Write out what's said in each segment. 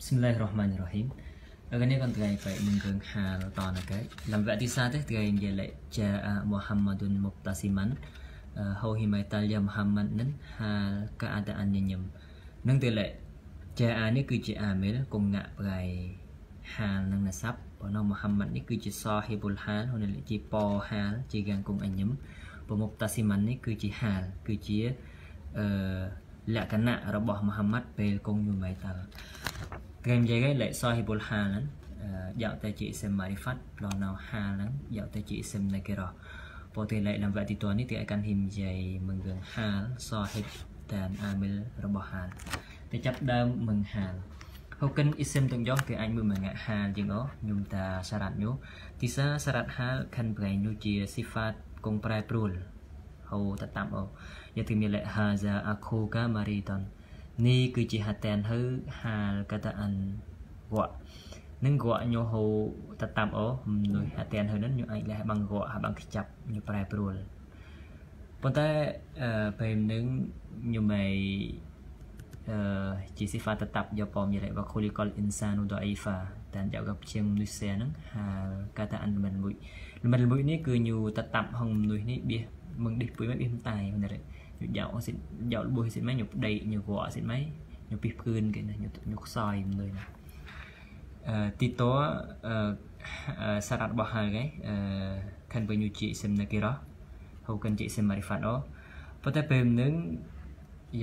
Bismillahirrahmanirrahim. Organikan tgai kai menggang hal tana kai. Lam vati sate tgai ngele ja Muhammadun Muqtasiman. Hau himai talia Muhammad nan hal keadaan nyem. Nang tele ja នេះគឺជា amil គំណាក់ប្រៃហាលនឹងនស័ព្ទរបស់នោះមូហាំម៉ាត់នេះគឺជាសាហីបុលហាលហើយជាពហាលជាកាងគុំអញ្ញឹមប្រមុខតាស៊ីម៉ាន់នេះគឺជាហាលគឺជាអឺលក្ខណៈរបស់មូហាំម៉ាត់ពេលគង់យូមៃតាល់ game vậy cái lệ soi hi bol ha lắm dạo tay chị xem mãi phát lo nào ha lắm dạo tay chị xem này kia rồi bỏ tiền lệ làm vậy thì tuần này thì cần hìm dày mừng gần ha so hi tàn amil robot ha thì chấp đơn mừng ha ហូកិនអ៊ីសិមទាំងយ៉ងគេអាចមើលមកងាក់ហាលជាងអញុំតាសារ៉ាត់ញូទីសាសារ៉ាត់ហាលខាន់ប្រៃញូជាស៊ីហ្វាតកងប្រែព្រួលហូតតាមអូយ៉ាទីមានលហាហ្សាអាខូកាម៉ារីតននេះគឺជាហតានហឺហាលកតាអានវ៉ានឹងគួរញោហូតតាមអូដោយហតានហឺនឹងញោអាចលះបងគួរហបងខ្ចាប់ញោប្រែប្រួលប៉ុន្តែអឺពេលនឹងញោមឯអឺជាសិផាតតាប់យកពមយរៈបខូលីកលអ៊ីនសានូដអ៊ីហ្វាតាមយកកជាមនុស្សហ្នឹងហាលកតាអានមិនមួយមិនមួយនេះគឺញូតតាប់ហងមនុស្សនេះបៀមងឌីសពួយមិនបៀមតែមិនរ៉េខ្ញុំយកអសិតយកលបួសអសិតមកខ្ញុំប្តីខ្ញុំគួរអសិតមកខ្ញុំពីភឿនគេណាខ្ញុំខ្ញុំខ្សោយមើលអឺទីតអឺសារៈរបស់ហើយគេអឺខានវិញយុជាសិមណាគេរោះហូកាន់ជាសិមម៉ារីហ្វាត់អូប៉ុន្តែពេលនឹង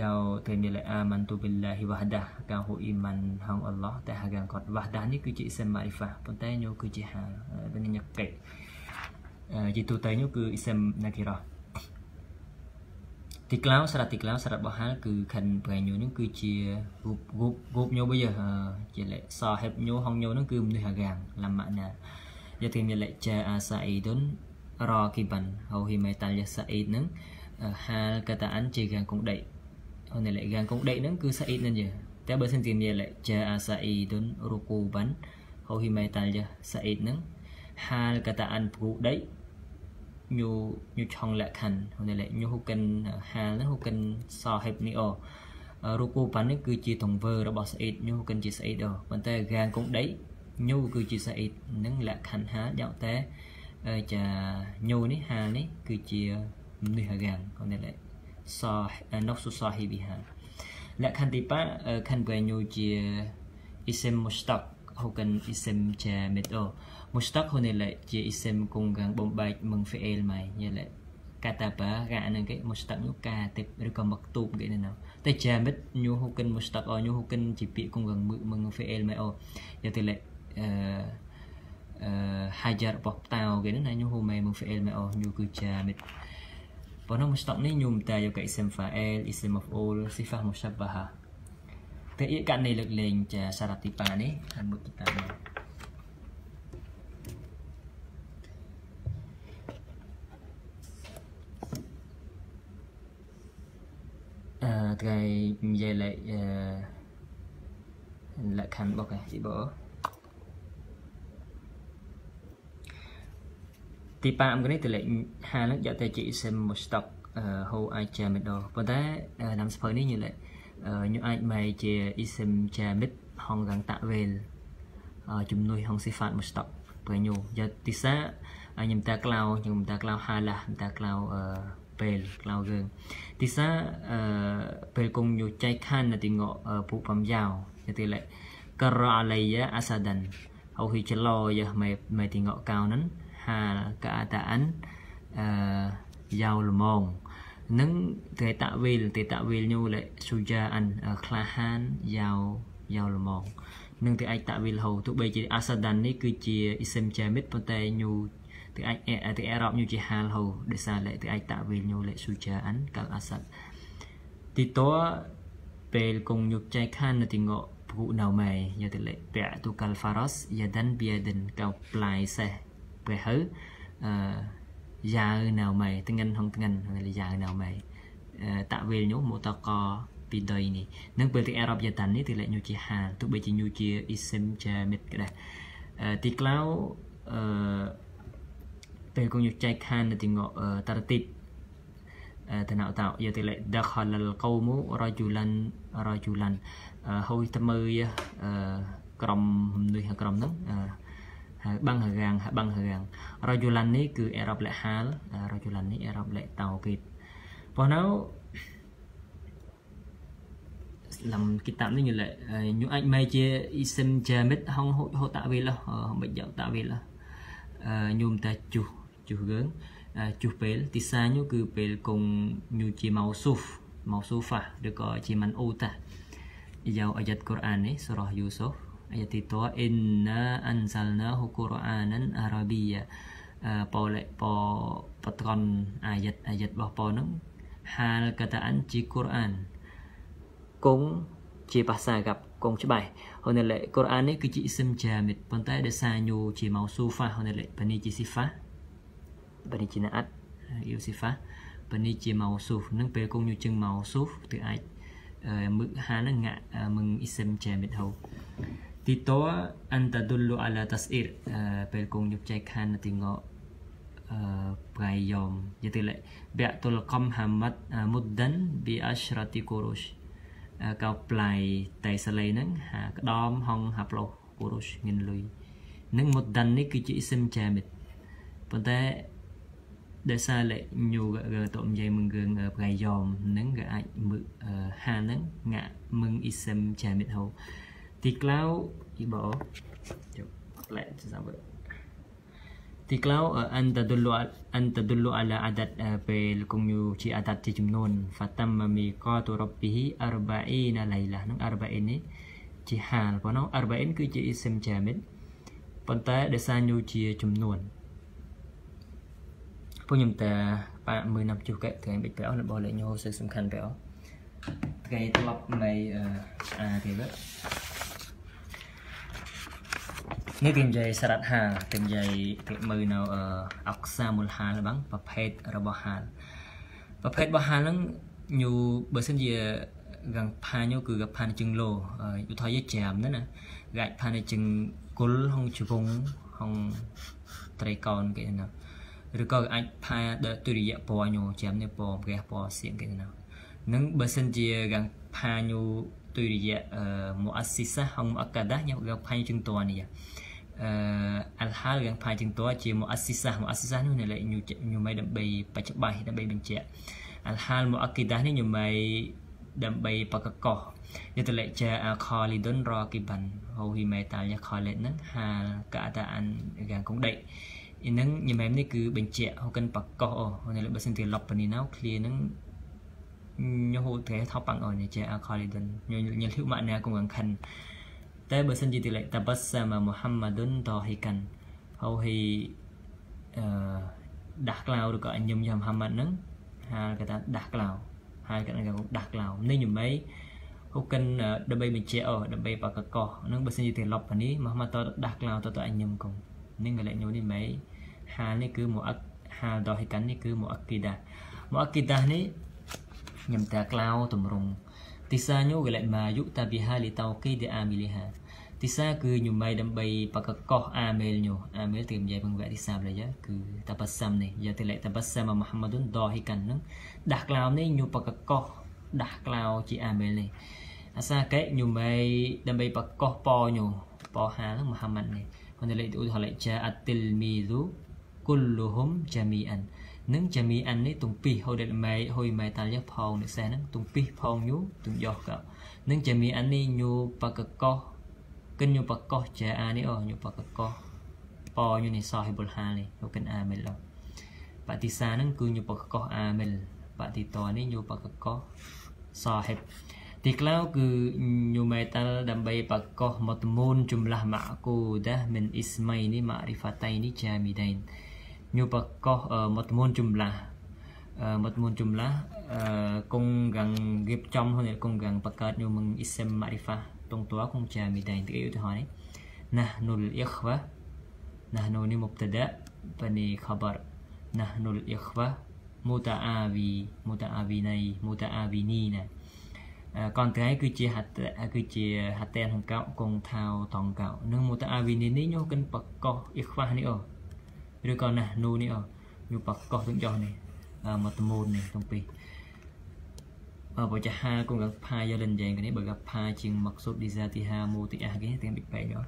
យកទៅនិលអាម៉ាន់ទូប៊ីឡាហ៊ីវ៉ាដាកាហូអ៊ីម៉ាន់ហងអល់ឡោះតែហាកាគាត់វ៉ាដានេះគឺជាសិមម៉ារីហ្វាប៉ុន្តែញោគឺជាហាវិញញ៉ាកេជាទូទៅញោគឺអ៊ីសិមណាគេរោះទីក្លោសារៈទីក្លោសារៈរបស់ហាលគឺខិនប្រែញូនឹងគឺជារូបរូបរូបញូបយជាលេសហេបញូហងញូនឹងគឺមនុស្សហកាងលមណាយទីមានលេចាអាសាអ៊ីដុនរ៉គីបានហៅហ៊ីមេតាលយសាអ៊ីដនឹងហាលកតាអានជាកាងគងដេកហើយលេកាងគងដេកនឹងគឺសាអ៊ីដនឹងយតែបើសិនជាមានលេចាអាសាអ៊ីដុនរូគូបានហៅហ៊ីមេតាលយសាអ៊ីដនឹងហាលកតាអានព្រូដេក new new chong lệ khăn hôm nay lại new hô cần hà nó hô cần so hẹp ni ở rô cô bán cứ chỉ tổng vơ rồi bỏ sợi new cần chỉ sợi đồ vấn đề gan cũng đấy new cứ chỉ sợi nâng lệ khăn há dạo té chà new ní hà ní cứ chỉ nửa gan hôm nay lại so nó số so hẹp bị hà lệ khăn thì bác khăn về new chỉ isem mustak hô cần isem chè mệt ở Mustaq Honelek ជា isim kunggang bombay mengfi'il mai nyelek kata ba gak nang ke mustaq nu katib ឬក៏ maktub គេនៅតែ jamit new hukin mustaq or new hukin ជាពាក្យ kunggang mengfi'il mai or យកទៅលេខអឺអឺ hajar របស់តោគេណា new humay mengfi'il mai or new គឺ jamit ប៉ុន្តែ mustaq នេះ new តែយក isim fa'il isim maf'ul sifah musyabbahah តែឯកករណីលើកលែងចាសារតិបានេះហើយមកតាមមកថ្ងៃនិយាយលេខលក្ខខណ្ឌរបស់គេជីបទីប៉ាអង្គនេះតលេខ5នឹងយកតែជា sim មក stock how i jamid ប៉ុន្តែតាមសភៅនេះយើងលេខខ្ញុំអាចមកជា isim jamid ហងរងតាក់វេលជំនួយហង sifat មក stock ព្រោះញូយកទីសាខ្ញុំតាក្លៅខ្ញុំតាក្លៅហាឡាតាក្លៅអឺពេលក្លោយើងទីសាអឺពេលគងញុចៃខាននៅទីងកពូបំយ៉ាវជាទីលេករអាឡៃយ៉ាអាសាដានអូហ៊ីចឡោយ៉ាមេមេទីងកកៅនឹងហាលកាតាអានអឺយ៉ាវល្មងនឹងទេតវិលទេតវិលញូលេស៊ូយ៉ាអានក្លាហានយ៉ាវយ៉ាវល្មងនឹងទេអាចតវិលហោទោះបីជាអាសាដាននេះគឺជាអ៊ីសឹមជាមិតប៉ុន្តែញូទីអាចទីអេរ៉ុបញូជាហាលហូដោយសារលេទីអាចតាវេញូលេស៊ូជាអានកាល់អាសាត់ទីតោពេលគងញុកចៃខាននៅទីងកភូណៅម៉ែយកទៅលេពាក់ទូកាល់ហ្វារ៉ាសយ៉ាដានប៊ីដិនកៅប្លាយសេះពេលហើអឺយ៉ាវណៅម៉ែទងិនហងទងិនហ្នឹងលេយ៉ាវណៅម៉ែតាវេលញូមូតកពីដីនេះនឹងពេលទីអេរ៉ុបយ៉ាតាននេះទីលេញូជាហាលទោះបីជាញូជាអ៊ីសិមជាមិតក្ដេះទីក្លៅអឺ Pegoños Jai Khan tengok uh, tertib uh, tengok tahu ia tengok dakhalal qaumu rajulan rajulan uh, hoi temeu ya uh, ក្រុមមនុស្សក្រុមហ្នឹងហៅបាំងរាងបាំងរាងរយូឡាន់នេះគឺអេរ៉ុបលហាលរយូឡាន់នេះអេរ៉ុបលតោគីតប៉ុន្តែឡំគីតាប់នេះយល់ញូអាចមកជាអ៊ីសិមជាមិតហងហូតតាវីលមិនយកតាវីលញូមតាជុះជុះយើងជុះពេលទីសាញគឺពេលគង់ញូជាម៉ៅស៊ូហ្វម៉ៅស៊ូហ្វាឬក៏ជាម៉ាន់អូតាយោអាយ៉ាត់កូរ៉ាននេះសូរ៉ះយូសូហ្វអាយ៉ាត់ទីតអ៊ីនណាអានសាល់ណាហូកូរ៉ានានអារ៉ាប៊ីយ៉ាប៉លេប៉បត្រនអាយ៉ាត់អាយ៉ាត់របស់ប៉ហ្នឹងហាលកតាអានជាកូរ៉ានគង់ជាភាសាកាប់កងច្បាស់ហើយនៅលេកូរ៉ាននេះគឺជាអ៊ីសឹមជាមិតប៉ុន្តែដោយសារញូជាម៉ៅស៊ូហ្វាហើយនៅលេប៉ានីជាស៊ីហ្វាបើនេះជាណាអត់យូស៊ីហ្វាបើនេះជាម៉ៅស៊ូហ្វនឹងពេលគង់យូជឹងម៉ៅស៊ូហ្វទៅអាចមឹកហានឹងងាក់មឹងអ៊ីសិមជាមិតហូទីតោអានតាឌុលលូអាឡាតាស្អ៊ីរពេលគង់យុបចៃខានទីងោប្រៃយមយទៅលេបៈតុលកំហាមាត់មុតដានប៊ីអស្រាទីកូរូសកៅប្លៃតៃសលេហ្នឹងហាក្ដំហងហាប្លុសកូរូសមានលុយនឹងមុតដាននេះគឺជាអ៊ីសិមជាមិតប៉ុន្តែដោយសារលេញូកតនិយាយមួយរឿងប្រៃយ៉មហ្នឹងក៏អាចមើហាហ្នឹងងាក់មឹងអ៊ីសិមចាមិតហូទីក្លៅអ៊ីបោចុះលេចាំសាប់ Tiklaw uh, an tadullu an tadullu ala adad uh, pel kung yu chi adad ti jumnon fatamma miqatu rabbih 40 lailah នឹង40នេះជាហាលប៉ុណ្ណោះ40គឺជា isim jamid ប៉ុន្តែដោយសារញូជាចំនួនពួកខ្ញុំតាប៉ាមើលនាំជួកថ្ងៃបិចប្រអស់របស់លេខញោសិសំខាន់ប្រអស់ថ្ងៃធ្លាប់នៃអាទៀតនេះគេនិយាយសារ៉ាត់ហាលគេនិយាយគេមើលនៅអុកសាមូលហាលបងប្រភេទរបស់ហាលប្រភេទរបស់ហាលហ្នឹងញូបើសិនជាកាំងផាញូគឺកាំងផានជឹងលោយុធយចាំណាណាកាច់ផានជឹងគុលហងជវងហងត្រីកោនគេណាឬក៏អាចថាដល់ទុរយៈពណ៌ញូចាំនេះពណ៌ព្រះពណ៌សៀងគេណានឹងបើសិនជាកាំងផាញូទុរយៈមូអាស៊ីសាហងអកាដាញ៉ាំកាំផាញជឹងតនេះអឺអលហាលកាំផាជឹងតជាមូអាស៊ីសាមូអាស៊ីសានោះនៅលេញូញូមិនដើម្បី បច្ចុប្បន្នដើម្បីបញ្ជាក់អលហាលមូអាគីដានេះញូមិនដើម្បីបកកោយតលេជាអខលីដុនរគីបានហូហ៊ីមេតាលយខលេនឹងហាលកាតាអានកាំកងដេកអ៊ីហ្នឹងញមែមនេះគឺបញ្ជាក់ហូកិនបកោអូនៅលើបើសិនទីលប់នេះណៅ clear ហ្នឹងញហូត្រេថបាំងអូនេះជាអាខលីដុនញញលហ៊ូម៉ាណាកងខាន់តែបើសិនជាទីលេតបាសាមមូហាំម៉ាឌុនតហ៊ីកាន់ហើយហ៊ីអឺដាស់ក្លៅឬក៏អញ្ញឹមយ៉ាមហាម៉ាត់ហ្នឹងហាលគេថាដាស់ក្លៅហើយគេថាដាស់ក្លៅនេះញមៃហូកិនដើម្បីបញ្ជាក់អូដើម្បីបកកោហ្នឹងបើសិនជាទីលប់នេះមហាម៉ាត់តដាស់ក្លៅតតអញ្ញឹមកង Ninggalek nyo ni mai hal ni ke muak hal dohikan ni ke muakidah muakidah ni nhằm ta cloud tùm rung tisa nyo galek ma yuk ta biha li tau ki de amiliha tisa cứ nhum mai đâm bay pa ka ko amel nyo amel tìm dạy bằng vẽ tisa bây giờ cứ tapassam này giờ thì lại tapassam mà muhammadun dohikan nung dah cloud ni nyu pa ka ko dah cloud chi amel này អាសាកេញុំឯដើម្បីបកកោះប៉ញោប៉ហានឹងមហាម៉ាត់នេះ ಒಂದು ಲೈಕ್ ಉದ ಹಲೈ ಜಾ ಅತ್ ತಿಲ್ ಮೀದು ಕುಲ್ಲು ಹುಮ್ ಜಮಿ ಅನ್ នឹងជាមីអាននេះទំពីហូដិម៉ៃហុយម៉ៃតាលយផងនិសេហ្នឹងទំពីផងយូទំយោកនឹងជាមីអាននេះញូបកកោកិនញូបកោជាអានេះអូញូបកកោប៉ញូនេះសាហិបុលហានេះយកកិនអាមិលឡបតិសាហ្នឹងគឺញូបកកោអាមិលបតិតនេះញូបកកោសាហិបទីក្លៅគឺ new metal ដើម្បីបកោះមតមូនចម្លាស់ម៉ាកូដាមិនអ៊ីស្មៃនេះម៉ារីហ្វាតៃនេះជាមីដៃញូបកោះមតមូនចម្លាស់មតមូនចម្លាស់គង់កងរៀបចំហ្នឹងគង់កងបកើតញូមឹងអ៊ីសមម៉ារីហ្វាតងតួគង់ជាមីដៃទីឧទាហរណ៍នេះ نحن الإخوة نحن នេះ مبتدا ប៉ានី خبر نحن الإخوة متعاوي متعاوني متعاونين កន្ត្រៃគឺជាហតគឺជាហតេនហងកោកងថៅតងកោនឹងមូតអាវិនីនេះញោកិនបកោអ៊ីខ្វាស់នេះអូឬក៏ណាស់នូនេះអូញោបកោទាំងចោះនេះមកតមូននេះទាំងពីរបើបើចាហាគងកផាយលិនយ៉ាងគ្នាបើកផាជាងមកសុបឌីសាទីហាមូទីអាគេទាំងពីរបែកយោ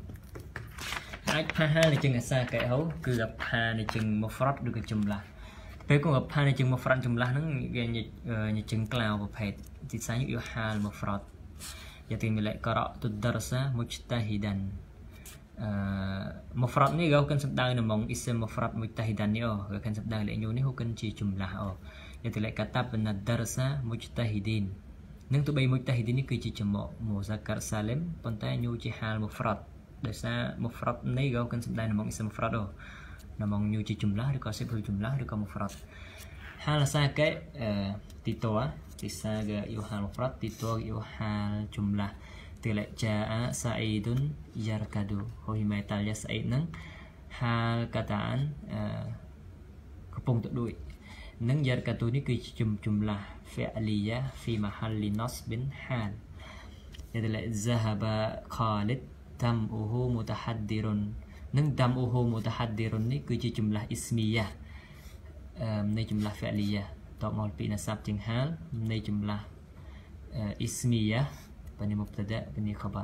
អាចផាហានឹងជាងអាសាកែអូគឺកផានឹងជាងមកហ្វ្រត់ឬក៏ចម្លាស់ពេលគាត់ថានៅជើងមក front ចម្លាស់ហ្នឹងគេញិចញិចជើងក្លៅប្រភេទ design វាហាលមក front យកទីមិលករៈទុដសាមុជតាហ៊ីដានអឺមកហ្វ្រតនេះក៏គិនសម្ដៅនៅមកអ៊ីសមកហ្វ្រតមុជតាហ៊ីដាននេះអូក៏គិនសម្ដៅលេខញូនេះហូគិនជាចម្លាស់អូយកទីលេខកតាបណដរសាមុជតាហ៊ីឌីននឹងទៅបីមុជតាហ៊ីឌីននេះគឺជាចំមកមូសាការសាលឹមប៉ុន្តែញូជាហាលមកហ្វ្រតដោយសារមកហ្វ្រតនេះក៏គិនសម្ដៅនៅមកអ៊ីសមកហ្វ្រតអូ namanya ជាចម្លាស់ឬក៏សិភុចម្លាស់ឬក៏ mufrad ហាលសាកេទីតោទីសាកយូហាល mufrad ទីតោយូហាលចម្លាស់ទីលជាសាអ៊ីឌុនយ៉ារកាដូហើយមេតាលយ៉ាសាអ៊ីនឹងហាលកតានកំពុងទៅដូចនិងយ៉ារកាដូនេះគឺជាចម្លាស់ fi'liya fi mahalli nasbin hal ទីល ذهب خالد تمه متحدر និងដាំអូហូមូតហាឌីរុននេះគឺជាចម្លាស់អ៊ីស្មីយ៉ានៃចម្លាស់ហ្វាលីយ៉ាតបមកពីណាសាប់ជាងហាលនៃចម្លាស់អ៊ីស្មីយ៉ាបនិមុបតដាបនិខបា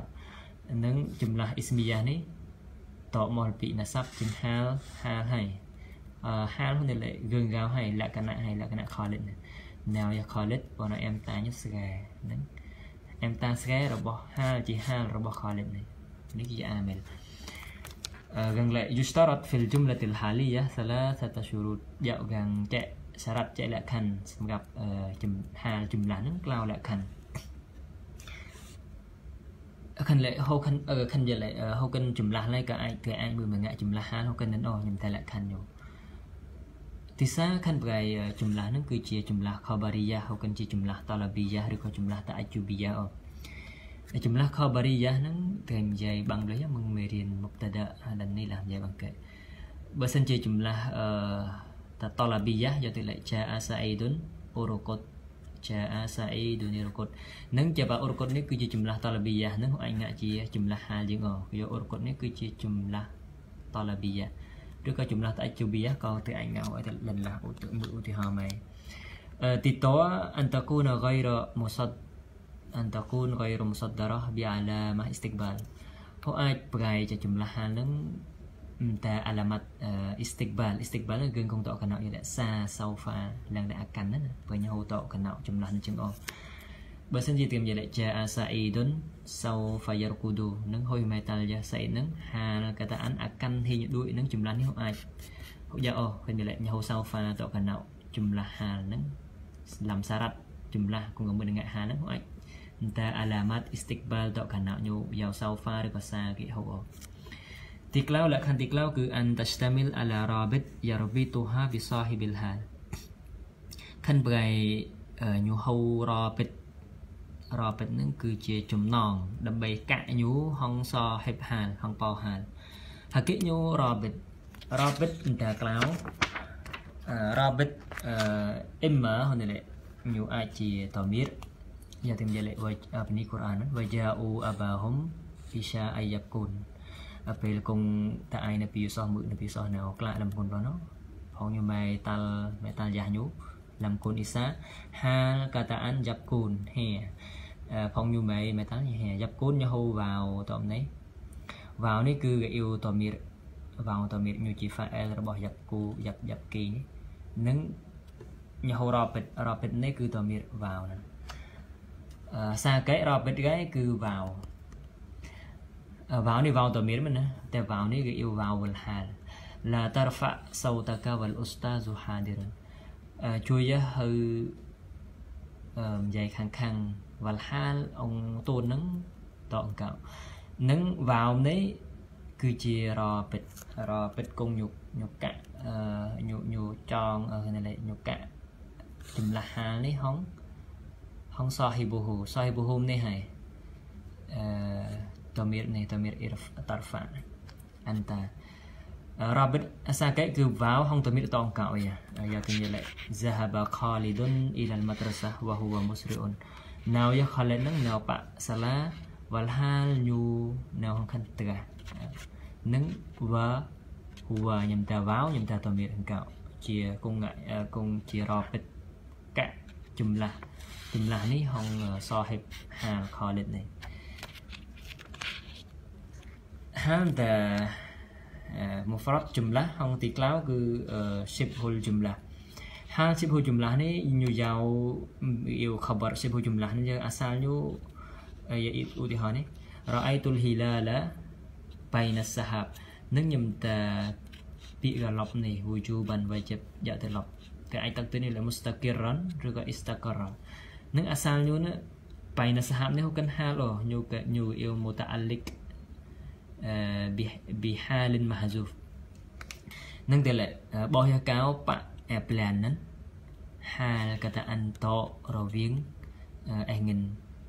និងចម្លាស់អ៊ីស្មីយ៉ានេះតបមកពីណាសាប់ជាងហាលហាលហើយហាលហ្នឹងលេគងកៅហើយលក្ខណៈហើយលក្ខណៈខលិតណៅយ៉ាខលិតបងអែមតាញស្កែហ្នឹងអែមតាស្កែរបស់ហាលជាហាលរបស់ខលិតនេះនេះជាអាមែល Gang يشترط في الجملة الحالية ثلاثة شروط យក gang ចែកសរ័តចែកលក្ខខណ្ឌសម្រាប់ចំហាលចម្លាស់ហ្នឹងក្លៅលក្ខខណ្ឌខណ្ឌលេហូខណ្ឌខណ្ឌយលេហូខណ្ឌចម្លាស់ហ្នឹងក៏អាចគេអាចមើលមកងាក់ចម្លាស់ហាលហូខណ្ឌហ្នឹងអស់ខ្ញុំតែលក្ខខណ្ឌយោទីសាខណ្ឌប្រៃចម្លាស់ហ្នឹងគឺជាចម្លាស់ khabariya ហូខណ្ឌជាចម្លាស់ talabiyah ឬក៏ចម្លាស់ ta'ajjubiyah អស់ jumlah khabariyah ហ្នឹងគេនិយាយបង់គ្លេសមកមេរៀនមុបតាដាដល់នេះឡានិយាយបង់កែបើសិនជាចម្លាស់អឺតតឡាប៊ីយ៉ាយកទៅលេខចាអាសាអ៊ីឌុនអូរកុតចាអាសាអ៊ីឌុនរកុតនឹងជាបាអូរកុតនេះគឺជាចម្លាស់តឡាប៊ីយ៉ានឹងអាចងាក់ជាចម្លាស់ហាលយើងអយកអូរកុតនេះគឺជាចម្លាស់តឡាប៊ីយ៉ាឬក៏ចម្លាស់តអជូប៊ីយ៉ាក៏ទៅអាចងាក់ឲ្យទៅលិនឡាឧទាហរណ៍មកឧទាហរណ៍មកទីតអន្តកូនហ្គៃរមុសាត់អន្តកូនរយរមសុតដរោះប៊ីអាឡាម៉ាអ៊ីស្តិកបាលពួកអាចប្រែជាចម្លាស់ហ្នឹង minta alamat uh, istiqbal istiqbal គឺគង់តកណោយរក្សា sofa ឡើងដែលអាកាន់ណាព្រោះញោតកណោចម្លាស់នឹងជាងអស់បើសិនជាទៀមយរក្សា saidun sofa yarqudu នឹងហុយមេតាល់យ៉ា said នឹងហាលកតាអានអាកាន់ហេញដូចនឹងចម្លាស់នេះអាចហុយយ៉ាអស់ឃើញយរក្សាញោ sofa តកណោចម្លាស់ហាលនឹងស្លាំសារ៉ាត់ចម្លាស់គង់មួយនឹងហាលនឹងអាច nta alamat istiqbal tok kana nyu yaw sawfa ឬក៏សារគេហូទីក្លៅលក្ខណ្ឌទីក្លៅគឺ an tashtamil ala rabit yarbituha bi sahibil hal ខាន់ប្រៃញូហូរបិតរបិតនឹងគឺជាចំណងដើម្បីកាក់ញូហងសហិបហានហងប៉ោហានហាកិញូរបិតរបិតអ៊ីនតាក្លៅរបិតអ៊ីមម៉ាហ្នឹងញូអាចជាតមីរ Yatim jelek apa ni Quran waja'u abahum isha ayyakun ពេលគង់តាឯនៅពីសោះមឹកនៅពីសោះនៅក្លាដំគុណបងនោះផងញម៉ែតាល់ម៉ែតាល់យ៉ាញូដំគុណអ៊ីសាហាលកតាអានយ៉ាប់គុណហេផងញម៉ែម៉ែតាល់ហេយ៉ាប់គុណយហូវ៉ាវតមនេះវ៉ាវនេះគឺកអ៊ីវតមីរវ៉ាវតមីរញូជីហ្វាអែលរបស់យ៉ាប់គូយ៉ាប់យ៉ាប់គីនេះនឹងញហូរ៉ាពិតរ៉ាពិតនេះគឺតមីរវ៉ាវណាសាកេរ៉ូបិតគេគឺវ៉ាវវ៉ាវនេះវ៉ាវតមានមិនណាតែវ៉ាវនេះគឺ يوعول حال لا ترفع صوتك والاستاذ حاضر ជួយយើហើយនិយាយខាងខាងវ៉ាល់ហាលអង្គតូននឹងតអង្កោនឹងវ៉ាវនេះគឺជារពិតរពិតគង់ញុកញុកៈញុញុចងនៅលេញុកៈចម្លាស់ហាលនេះហង han sahibuhu. Sahibuhum ni hai. Tamir ni, tamir irf tarfa. Anta. Rabit asake cứ vào hong tamir tong cạo ya. Ya tin ya lệ. Zahaba Khalidun ila al-madrasah wa huwa musri'un. Nào ya Khalid nang nào pa sala wal hal nyu nào hong khan tega. Nang wa huwa nhằm ta vào nhằm ta tamir cạo. Chia cùng ngại cùng chia rabit cả ចម្លាស់ចម្លាស់នេះហងសហិបហាលខលិតនេះ and the មកហ្វ្រតចម្លាស់ហងទីក្លៅគឺ ship hole ចម្លាស់ hal ship hole ចម្លាស់នេះញូយ៉ាវយូខបរ ship hole ចម្លាស់នេះយើងអាសាលញូឧទាហរណ៍នេះរ៉ៃតុលហ៊ីឡាឡាបៃណាសាហាប់នឹងខ្ញុំតាពាក្យកឡប់នេះវូជូបានវាជិបយ៉ាទៅឡប់គេអាចតាក់ទិញនេះលមុស្តាគិរ៉ានឬក៏អ៊ីស្តាការ៉ានឹងអាសាលញូនបាញ់សហាប់នេះគាត់ហាលញូកញូអ៊ីលមូតាអាលិកអឺប៊ីហាលិនមហហ្សូហ្វនឹងតែបោះយ៉ាកោប៉អាប្លាននឹងហាលកតាអានតរវាងអេងិន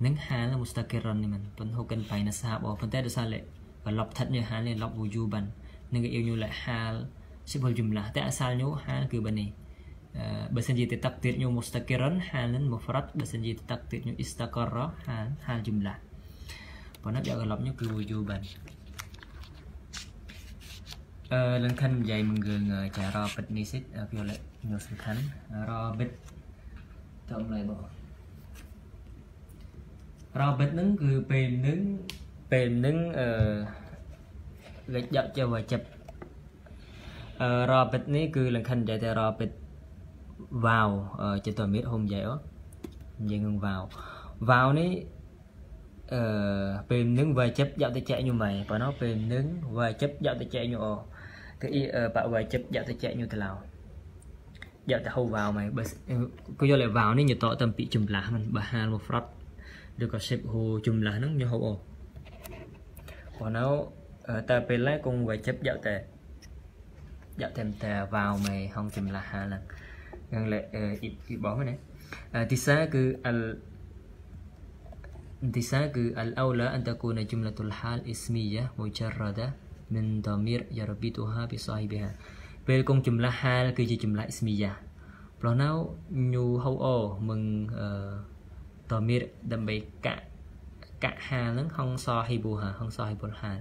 នឹងហាលមូស្តាគិរ៉ុននេះមិនប៉ុន្តែគាត់បាញ់សហាប់អូប៉ុន្តែដោយសារលេបលប់ថាត់ញូហាលនេះលប់វូយូបាននឹងអ៊ីលញូលេហាលសិបុលជុំឡាតែអាសាលញូហាលគឺបែបនេះបើសិនជាទៅទឹកទៀតញូមូស្តាគិរិនហាលិនមូហ្វ្រតបើសិនជាទៅទឹកទៀតញូអ៊ីស្តាការ៉ាហាលហាលជុំឡាប៉ុន្តែយកកឡប់ញូគឺយូបានអឺលង្ខិននិយាយមួយរឿងចារ៉ាបិទនេះសិតវាលេញូសំខាន់រ៉ាបិទតំឡៃបងរ៉ាបិទនឹងគឺពេលនឹងពេលនឹងអឺលេចដាក់ជាវ៉ាចិបរ៉ាបិទនេះគឺលង្ខិននិយាយតែរ៉ាបិទ vào uh, cho tôi biết hôm giờ đó ngừng vào vào nấy uh, bên nướng về chấp dạo tay chạy như mày và nó bên nướng về chấp dạo tay chạy như ồ cái y ở ờ, bảo về chấp dạo tay chạy như thế nào dạo tay hầu vào mày cứ ừ, cho lại vào nấy nhiều tọt tầm bị chùm lá mình bà hà một phát được có xếp hồ chùm lá nó như hầu ồ và nó ờ, ta bên lấy con về chấp dạo tay dạo thêm tè vào mày không chùm lá hà lần là... យ៉ាងអ៊ីបងណាទីសាគឺអល انتساق الأولى أن تكون جملة الحال اسمية مجردة من ضمير يربطها بصاحبها ពេលគង់ចម្លាស់ហាលគឺជាចម្លាស់អ៊ីស្មីយ៉ាព្រោះណៅញូហៅអូមឹងអឺតមៀរដើម្បីកៈកៈហាលហ្នឹង ហងសហីប៊ូហា ហងសហីបុលហាល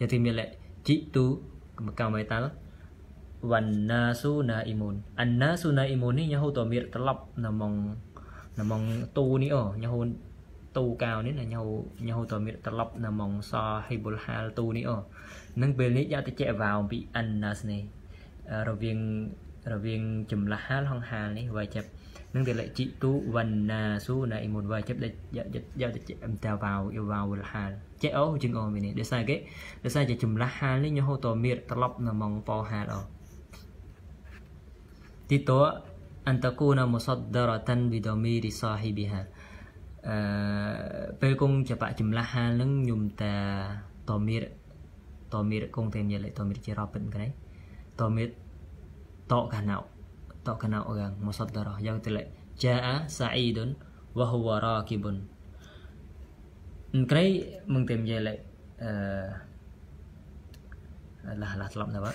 យទីមៀលជីទូកម្កម្មៃតាល់វណ្ណាស៊ូណាអ៊ីមូនអណ្ណាស៊ូណាអ៊ីមូននេះញ៉ាហូតមៀរត្រឡប់នៅម៉ងនៅម៉ងទូនេះអូញ៉ាហូទូកៅនេះញ៉ាហូញ៉ាហូតមៀរត្រឡប់នៅម៉ងសហីបុលហាលទូនេះអូនឹងពេលនេះយកទៅចែកវ៉ាវពីអណ្ណាសនេះរវាងរវាងចម្លាស់ហាលហងហាលនេះវាចាប់នឹងទៅលជីទូវណ្ណាស៊ូណាអ៊ីមូនវាចាប់យកយកទៅចែកអន្តវ៉ាវវ៉ាវលហាលចែកអូជាងអូមាននេះដោយសារគេដោយសារជាចម្លាស់ហាលនេះញ៉ាហូតមៀរត្រឡប់នៅម៉ងប៉ហាលអូ Tito an takuna musaddaratan bi damiri sahibiha អឺពេលគង់ចបៈចម្លាស់ហាលនឹងញោមតាតមីរតមីរគង់ទេញលេតមីរជារ៉ពិនក្រៃតមីរតកណោតកណោយ៉ាងមុសតរយ៉ាងទៅលេចាអាសាអ៊ីដុនវហ៊ូវរ៉ាគីបុនក្រៃมึงទេញលេអឺឡាឡាស្លាប់ណាវ៉ា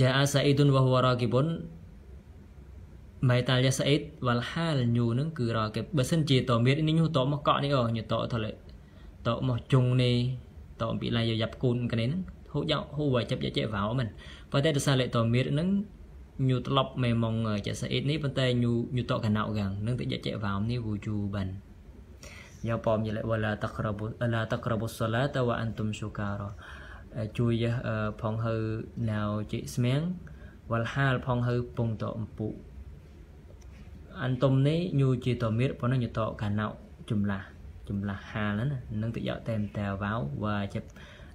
ចាអាសាអ៊ីដុនវហ៊ូវរ៉ាគីបុន metal sa 8 wal hal nyu ហ្នឹងគឺរកគេបើសិនជាតមាននេះញូតមកកក់នេះអូញូតថលតមកជុងនេះតអំពីឡាយយ៉ាប់គូនកនេះហ្នឹងហូចយកហូវាចាប់យកចេវ៉ោមិនប៉ុន្តែដោយសារលេតមានហ្នឹងញូត្រឡប់មេម៉ងចេសាអ៊ីតនេះប៉ុន្តែញូញូតកណោកាំងនឹងទៅយកចេវ៉ោមនេះវូជូបានយកប៉មយលេវឡាតក្របុឡាតក្របុសឡាតវ៉ាអន្តុមស៊ូការជួយយះផងហើណៅជិស្មៀងវលហាលផងហើពងតអំពុអន្តុមនេះញូជាតមៀតប៉ុណ្ណឹងយតកាណោចម្លាស់ចម្លាស់ហាលណានឹងទៅយកតែមតាវ៉ាវវ៉ាចិត្ត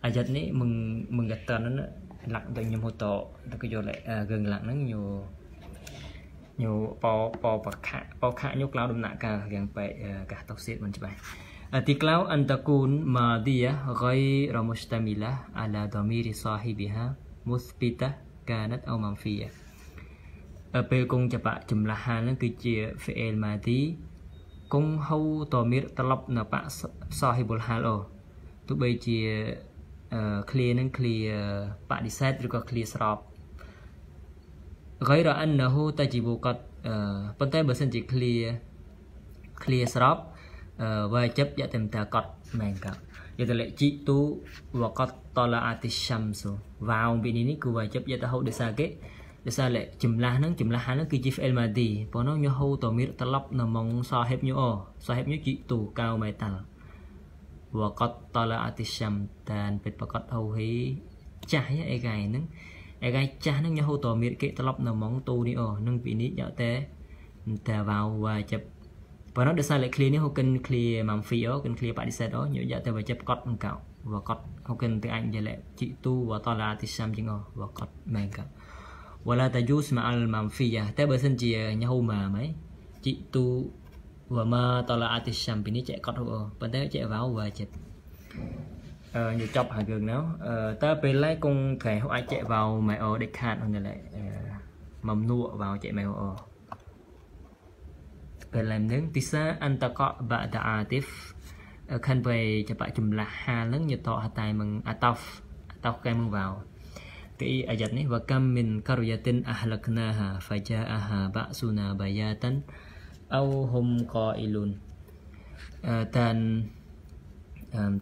អាចិត្តនេះមឹងមឹងកតនណាលាក់ដូចញោមហូតទៅគេយករឿងលាក់ហ្នឹងញូញូបបបខៈបខៈញូក្លៅដំណាក់កាលរៀងបែកកាសតោសៀតមិនច្បាស់ Tiklau an takun madiyah ghayra mustamila ala dhamiri sahibiha muthbitah kanat aw manfiyah ពេលគង់ចបៈចម្លាស់ហានឹងគឺជា fail mati គង់ហូតមៀរត្រឡប់នៅបៈ sahibul hal អូទោះបីជា clear នឹង clear បដិសេធឬក៏ clear ស្រប غير انه تجب قد ប៉ុន្តែបើសិនជា clear clear ស្របវាចិបយៈតាមតាកត់មែនកត់យតលជីទូវកតតឡាអាទិសាំសូវ៉ាវពីនេះគឺវាចិបយតហូដោយសារគេដោយសារលេចម្លាស់ហ្នឹងចម្លាស់ហ្នឹងគឺជា fi'l madi ប៉ុណ្ណោះញោហូតមីរត្រឡប់នៅម៉ងសហេបញោអសហេបញោជីទូកៅមេតាល់វកតតឡាអតិសាំតានពិតប្រកតអូហេចាស់ឯកាយហ្នឹងឯកាយចាស់ហ្នឹងញោហូតមីរគេត្រឡប់នៅម៉ងទូនេះអូនឹងពីនេះយកតែតែវ៉ាវវ៉ាចាប់ប៉ុន្តែដោយសារលេខ clear នេះហូកិន clear ម៉ាំហ្វីអូកិន clear បដិសេធអូញោយកតែវ៉ាចាប់កត់អង្កោវកតហូកិនទៅអាចនិយាយលេជីទូវតឡាអតិសាំជាងអូវកតមែនកា wala tajus ma'al manfiyah តែបើសិនជាញ៉ូម៉ាហ្មងជីទូវម៉ាតឡាអាទិសាំពីនេះចែកកត់ហូប៉ុន្តែចែកវ៉ៅវ៉ាចិត្តអឺនិយាយចប់ហើយយើងណោតើពេលឡែកងខែហូអាចចែកវ៉ៅម៉ៃអូដេខាតហ្នឹងឡែមំនួវ៉ៅចែកម៉ៃអូពេលឡែនឹងទីសាអន្តកបាដាអាទិហ្វខាន់បីចាប់ចម្លាស់ហាលហ្នឹងយតហតៃមឹងអាតោហ្វអាតោហ្វកែមឹងវ៉ៅ في ayat ni wa kam min qaryatin ahlaknaha faja'aha ba'suna bayatan aw hum qailun dan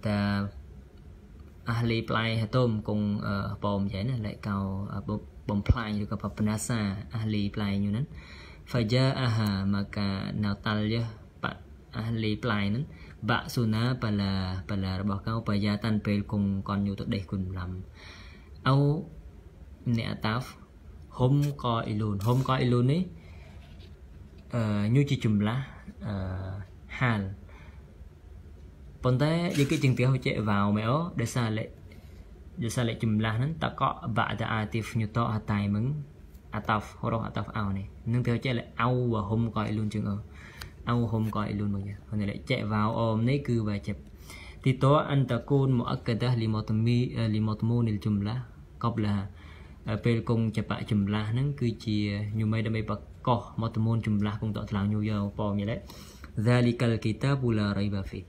ta ahli ផ្លែហតុមគង់បងចៃណាលែកកោបំផ្លាញឬក៏បបណាសា ahli ផ្លែយូហ្នឹង faja'aha maka natalya អាលីផ្លែហ្នឹងបាក់សូណាបាឡាបាឡារបស់កៅបាយាតាន់ពេលគង់កនយូទៅដេះគុណឡាំអូអ្នកតាហុំកអ៊ីលូនហុំកអ៊ីលូននេះអឺញូជាចម្លាស់អឺហាលប៉ុន្តែយើងគេជាងទីហូចេវ៉ាវមែនអូដោយសារលេដោយសារលេចម្លាស់ហ្នឹងតកបាក់តាអាទីញូតអតៃមឹងអាតាហ្វរោះអាតាហ្វអោនេះនឹងទៅចេះលេអោហុំកអ៊ីលូនជាងអូអោហុំកអ៊ីលូនមកយ៉ាងហ្នឹងលេចេវ៉ាវអមនេះគឺវាចេះ تطاع أن تكون مؤكدة لمضمون الجملة قبلها ពេលគង់ចបៈចម្លាស់ហ្នឹងគឺជាញូមីដើម្បីបកោះមកតមូនចម្លាស់គង់តថ្លៅញូយោប៉មយល់ទេ Zalikal kitabu la raiba fi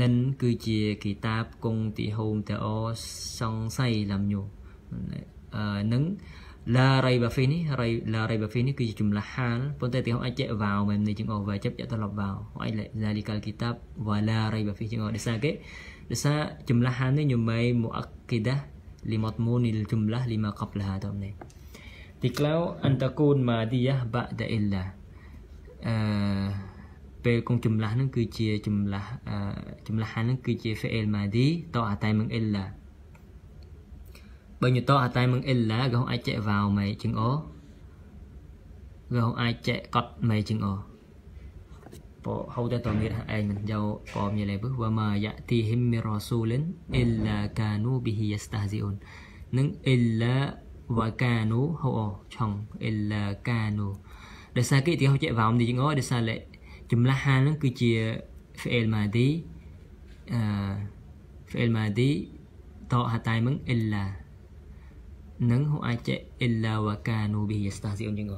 និនគឺជាគីតាបគង់ទីហូមតអសង្ស័យឡាំញូអឺនឹងឡារៃបាហ្វីនេះរៃឡារៃបាហ្វីនេះគឺជាចម្លាស់ហាលប៉ុន្តែទីហូមអាចចែកវ៉ាវមែននេះជាងអូវ៉ាចាប់ចែកត្រឡប់វ៉ាវអាចឡាលីកាល់គីតាបវ៉ាឡារៃបាហ្វីជាងអូដេសាគេដេសាចម្លាស់ហាលនេះញុំៃមូអាគីដា limatmunil jumlah lima qablaha tamne diklau antakun madiyah ba'da illah ពេលគង់ចម្លាស់ហ្នឹងគឺជាចម្លាស់ចម្លាស់ហ្នឹងគឺជា fi'il madi តអតែមឹង illa បើញតអតែមឹង illa ក៏អាចចេះ vào មកជាងអក៏អាចចេះកត់មកជាងអ فحودة ضمير أي من جو قوم يلبه وما يأتيهم من رسول إلا كانوا به يستهزئون نن إلا وكانوا هو شن إلا كانوا ដោយសារគេទីហោចវ៉ោមនេះចឹងអូដោយសារលេចម្លាស់ហានឹងគឺជា فعل ماضي អឺ فعل ماضي តោះហតៃមឹង إلا នឹងហូអាច إلا وكانوا به يستهزئون ចឹងអូ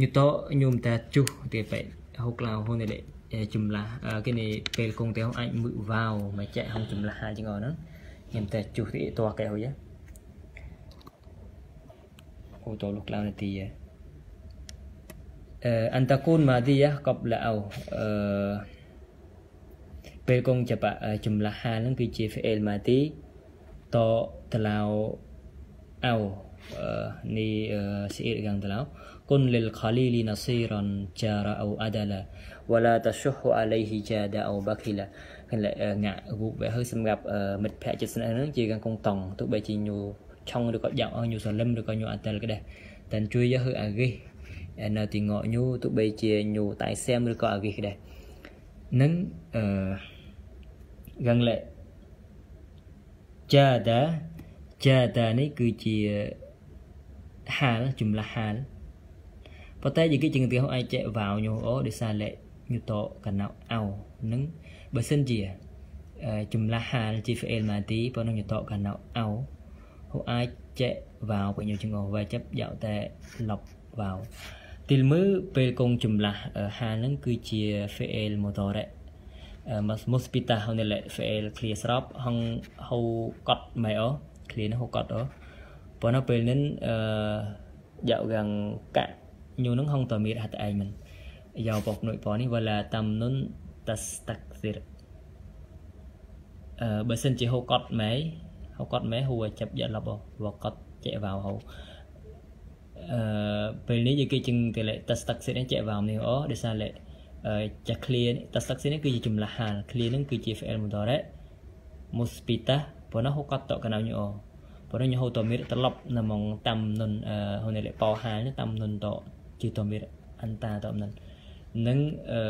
ញូតញូមតាជុះទីបែហូក្លៅហូនេះលេចម្លាស់គេនេះពេលគង់ទៅអាចមួយវ៉ាវមកចែកហងចម្លាស់ហើយចឹងហ្នឹងខ្ញុំតែជុះទីតោះកែហុយអូតោលោកឡានទីអឺអន្តកូនម៉ាឌីយ៉ាកបឡាអឺពេលគង់ចាប់ចម្លាស់ហាលហ្នឹងគឺជា fail ម៉ាឌីតតឡាវអោនេះស្អៀតកាំងតឡាវគុនលិលខាលីលីណាស៊ីរ៉នចារ៉អូអាដាឡាវឡាតសុហអាឡៃហ៊ីជាដាអូបាគីឡាគេងាក់រូបវាហើយសម្រាប់មិត្តភ័ក្តិជិតស្និទ្ធនឹងជាកងតង់ទោះបីជាញូឆុងឬក៏យ៉ាងអញូសាលឹមឬក៏ញូអាតែលក៏ដែរតែជួយយកហើយអាគីនៅទីងក់ញូទោះបីជាញូតៃសែមឬក៏អាគីក៏ដែរនឹងអឺយ៉ាងឡែកចាដាចាដានេះគឺជាហាលចម្លាស់ហាលប៉ុន្តែនិយាយជាងទីហោអាចចែកវ៉ាវញូអូដោយសារលេខញូតកណៅអោនឹងបើសិនជាចម្លាស់ហាល GFL ម៉ាទីប៉ុណ្ណឹងញូតកណៅអោហូអាចចេវាវបញ្ញុចងវាចាប់យកតែលប់វាវទីលមើពេលកងចម្លាស់ហាលនឹងគឺជា FL motor មកមកស្ពីតាហៅនៅលេ FL clear ស្របហងហៅកត់ម៉ៃអូ clear ហៅកត់អូប៉ុន្តែពេលនេះអឺយកយ៉ាងកាក់ញូនឹងហងតមានហັດឯងមិន يعبق نويباني ولا تمنن تستكثر أه بس انت هو قط ماي هو قط ماي هو جب يلبه وقط chạy vào hầu ờ bên lý như kia chừng thì lại test tắc sẽ chạy vào nếu ó để sao lại chả clear test tắc sẽ cứ chỉ chùm là hà clear nó cứ chỉ phải một đó đấy một spita bọn nó hút cắt tọt cái nào như ó bọn nó như hậu tôm mít tớ lọc là mong tầm nôn hồi này lại bò hà nó tầm nôn tọt chỉ tôm mít anh ta tọt nôn នឹងអឺ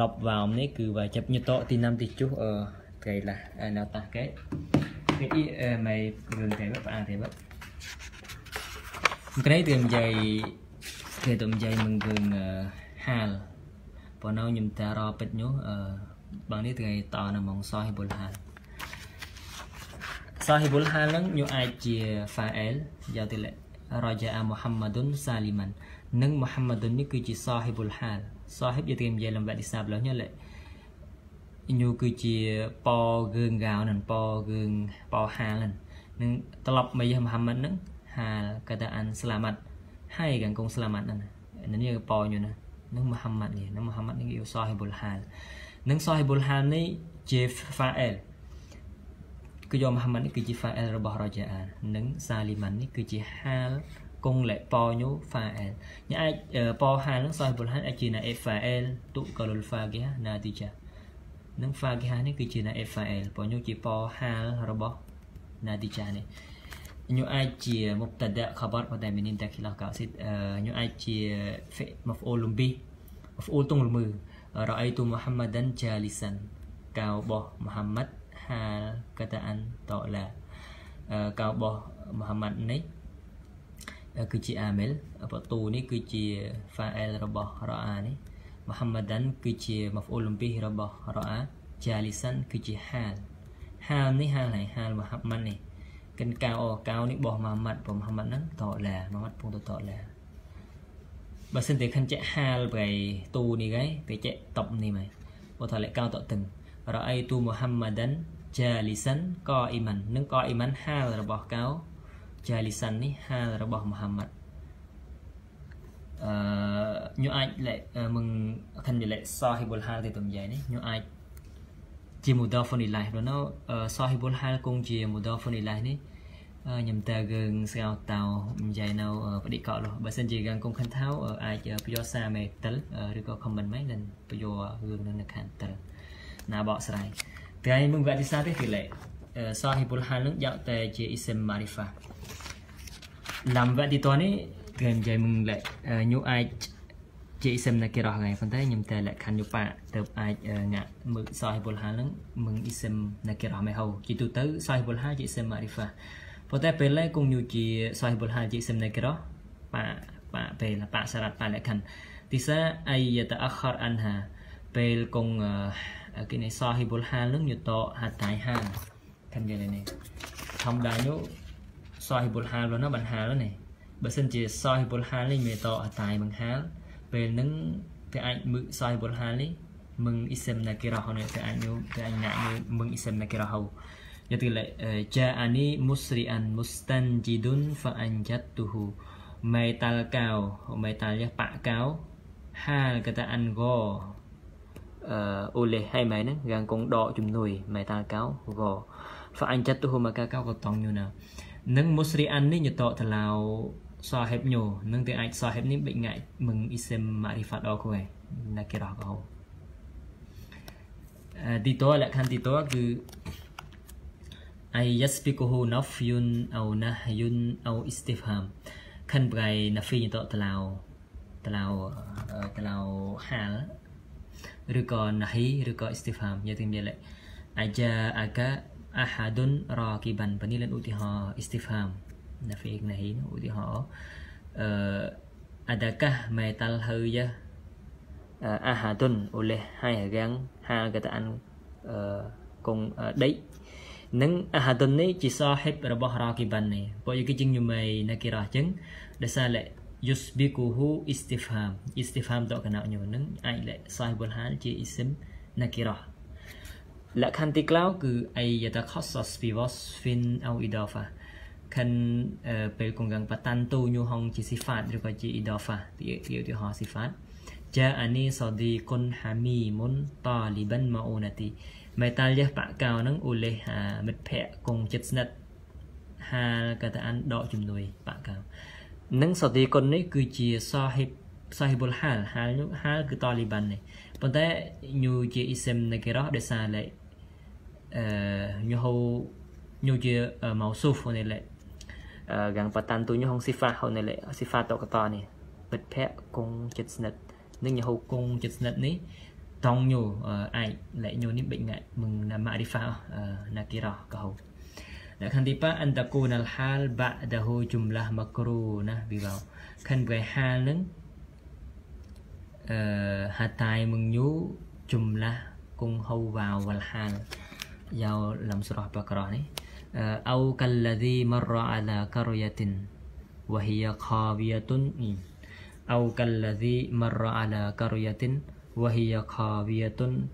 លប់វ៉ោមនេះគឺវាចាប់ញតទីណាំទីជុះអឺត្រីឡាណៅតាកែគេអ៊ីអឺមកខ្លួនតែបអាតែបត្រីទៅនិយាយគេទៅនិយាយមិនគឺហាលប៉ុន្តែខ្ញុំតារពេចនោះអឺបងនេះថ្ងៃតនៅម៉ងសោហិបុលហាលសាហិបុលហាលនឹងញូអាចជា file យកទៅលេខ Raja Muhammadun Saliman និងមូហាម៉ាឌុននេះគឺជាសាហិបុលហាលសាហិបយេតគេនិយាយលំដាប់ទីសាបលោះញ៉លេញូគឺជាប៉គឿងកៅនឹងប៉គឿងប៉ហាលនឹងត្រឡប់មីមូហាម៉ាត់នឹងហាលក៏ទៅអានស្លាមាត់ហើយកងកងស្លាមាត់ហ្នឹងនេះប៉ញូណានឹងមូហាម៉ាត់នេះនឹងមូហាម៉ាត់នេះគឺសាហិបុលហាលនឹងសាហិបុលហាលនេះជាហ្វាអែលគឺយកមូហាម៉ាត់នេះគឺជាហ្វាអែលរបស់រ៉ាជាអាននិងសាលីម៉ាន់នេះគឺជាហាលគង់លេប៉ញូហ្វាអែលអ្នកអាចប៉ហានឹងសាយបុលហានអាចជាណាអេហ្វាអែលទុកលហ្វាហ្គីហាណាទីចានឹងហ្វាហ្គីហានេះគឺជាណាអេហ្វាអែលប៉ញូជាប៉ហាលរបស់ណាទីចានេះញូអាចជាមុបតដៈខបរប៉ុន្តែមានតែគីឡូកោសិតញូអាចជាមកអូលំប៊ីមកអូលតុងលមឺរ៉ៃទូមូហាំម៉ាដានជាលីសានកៅបោះមូហាំម៉ាត់ហាលកតាអានតឡាកៅបោះមូហាំម៉ាត់នេះគឺជា email បន្ទូនេះគឺជា file របស់ ra'a នេះ Muhammadan គឺជា maf'ul bih របស់ ra'a Jalisan គឺជា hal hal នេះ hal ហើយ hal Muhammad នេះកិនកៅអកៅនេះបោះ Muhammad ព្រោះ Muhammad ហ្នឹងតឡា Muhammad ពងតឡាបើសិនតែខិនចេះ hal បែទូនេះគេគេចេះតបនេះមកបើថាលេខកៅតតឹង ra'a tu Muhammadan Jalisan qa'iman នឹង qa'iman hal របស់កៅជាលីសាននេះហាលរបស់មហាម៉ាត់អឺញូអាចលេមឹងខណ្ឌលេសាហ៊ីបុលហាលទីតំយ៉ៃនេះញូអាចជា mudafun ilaih ព្រោះនៅសាហ៊ីបុលហាលគង់ជា mudafun ilaih នេះខ្ញុំតើយើងស្កោតោនិយាយនៅបដិកោនោះបើសិនជាយើងកុំខិនថៅអាចពយោសាមេតិលឬក៏ comment មកនឹងពយោរឿងនឹងនៅខាងតិលណាបកស្រាយថ្ងៃមួយវគ្គទីសាទេទីលេ صاحب الحال يقطع جي اسم معرفة làm vậy thì toán ấy gần giờ mình lại nhu ai chị xem là kia đó ngày phần thế nhầm tệ lại khăn nhu bạ tập ai ngạ mực soi bol hà lớn mừng đi xem là kia đó mày hầu chị tụ tới soi bol hà chị xem marifa phần thế bên lại cùng nhu chị soi bol hà chị xem là kia đó bạ bạ về là bạ sarat bạ lại khăn thì sa ai ya ta akhar anh hà về cùng cái này soi bol hà lớn nhu to hạt tài hà thành giờ này này thông đại nhú soi bột hà rồi nó bằng hà đó này bởi sinh chỉ soi bột hà lên mẹ tỏ ở tại bằng hà về nâng cái anh mự soi bột hà lý mừng xem na kira hầu này cái anh nhú cái anh ngại như mừng xem na kira hầu giờ từ lại cha anh ani musrian mustanjidun fa anjatuhu mày tal cao mày tal ya pạ cáo ha ta ăn go ờ, uh, ole hay mày nó gan con đỏ chùm nuôi mày tal cáo go فأنجته مكاكا وطن يونا نن مسرعان ني يتو تلاو صاحب نيو نن تي عاج صاحب ني بيك عاج من اسم معرفة دو كوي نكيره كهو ទីតលក្ខខណ្ឌទីតគឺ ayasbikuhu nafyun aw nahyun aw istifham ខណ្ឌប្រៃ nafi តតឡៅតឡៅតឡៅហាលឬក៏ nahi ឬក៏ istifham យកទីមានលេខ aja aga អាហាឌុនរ៉ាគីបានបើនេះលើឧទាហរណ៍អ៊ីស្ទីហ្វាមណាហ្វីកណៃឧទាហរណ៍អឺអាដាកាមេតាល់ហើយ៉ាអាហាឌុនអូលេហើយរាំងហាកតានអឺកងដេកនិងអាហាឌុននេះជាសាហិបរបស់រ៉ាគីបាននេះពួកគេជាងយមៃណាគីរ៉ាចឹងដោយសារលេ yusbikuhu istifham istifham tok kana nyu nang ai le sahibul hal ji isim nakirah លក្ខន្តិក្លៅគឺ ayata khossos vivos fin au idofa ខានពេលកងកាំងបតាន់តូញូហងជាស៊ីហ្វាតឬក៏ជា idofa ទីឧទាហរណ៍ស៊ីហ្វាត ja'ani sadiqun hamimun taliban ma'unati មេតាលះបកកៅនឹងឧលេសមិត្តភ័ក្ដិគង់ចិត្តស្និទ្ធហាលកតានដកជំនួយបកកៅនិងសតិគុណនេះ គឺជាសាហិបសាហិបុលហាលហាលហាលគឺតាលីបាននេះប៉ុន្តែញូជាអ៊ីសឹមនៃគេរ៉ោះដោយសារលេខ呃，然后又就呃毛舒服那类，呃，讲把单独用红西法后那类，西法到个到呢，不拍公接死呢，那然后公接死呢呢，当有呃爱来有呢 bệnh ngại mừng là mạ đi phá ờ là kia đó cả hậu đã khăn tiếp anh ta cô là hal bạ đã hồi chùm là makro na vì vào khăn về hal nâng ờ hạt tài mừng nhú chùm là cùng hầu vào và hal ياو لم سورة بقرة آه، أو كالذي مر على قرية وهي خاوية أو كالذي مر على قرية وهي خاوية